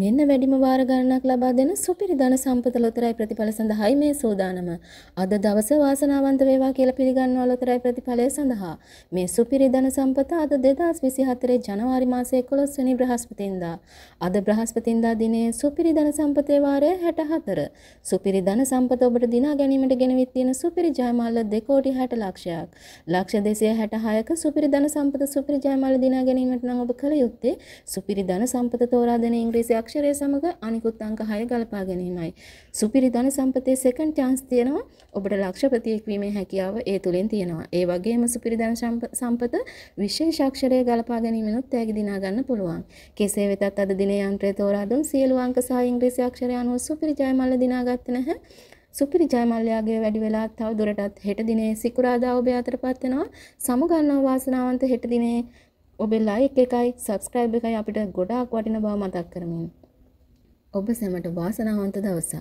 මෙන්න වැඩිම වාර ගණනක් ලබා දෙන සුපිරි ධන සම්පත ලොතරැයි ප්‍රතිඵල සඳහායි මේ සූදානම. අද දවස වාසනාවන්ත වේවා කියලා පිළිගන්නවා ලොතරැයි ප්‍රතිඵලය සඳහා. මේ සුපිරි ධන සම්පත අද 2024 ජනවාරි මාසයේ 11 වෙනි බ්‍රහස්පතින්දා. අද බ්‍රහස්පතින්දා දිනේ සුපිරි ධන සම්පතේ වාරය 64. සුපිරි ධන සම්පත ඔබට දිනා ගැනීමට ගෙනවිත් තියෙන සුපිරි ජයමාල 2 කෝටි 60 ලක්ෂයක්. ලක්ෂ 266ක සුපිරි ධන සම්පත සුපිරි ජයමාල දිනා ගැනීමට නම් ඔබ කළ යුත්තේ සුපිරි ධන සම්පත තෝරා දෙන ඉංග්‍රීසි අන්තර්ාක්ෂරය සමග අනිකුත් අංක 6 ගලපා ගැනීමයි. සුපිරි ධන සම්පතේ සෙකන්ඩ් චාන්ස් තියෙනවා. ඔබට ලක්ෂපතියෙක් වීමේ හැකියාව ඒ තුලින් තියෙනවා. ඒ වගේම සුපිරි ධන සම්පත විශේෂ අක්ෂරය ගලපා ගැනීමෙනුත් තෑගි දිනා ගන්න පුළුවන්. කෙසේ වෙතත් අද දිනේ යන්ත්‍රය තෝරා දුන් සියලු අංක සහ ඉංග්‍රීසි අක්ෂර අනුව සුපිරි ජයමල්ල දිනාගත්තේ නැහැ. සුපිරි ජයමල්ලයාගේ වැඩි වෙලා තව දුරටත් හෙට දිනේ සිකුරාදා ඔබ අතට පත් වෙනවා. සමුගන්නා වාසනාවන්ත හෙට දිනේ ඔබේ ලයික් එකයි සබස්ක්‍රයිබ් එකයි අපිට ගොඩාක් වටින බව මතක් කරමින් ඔබ සැමට වාසනාවන්ත දවසක්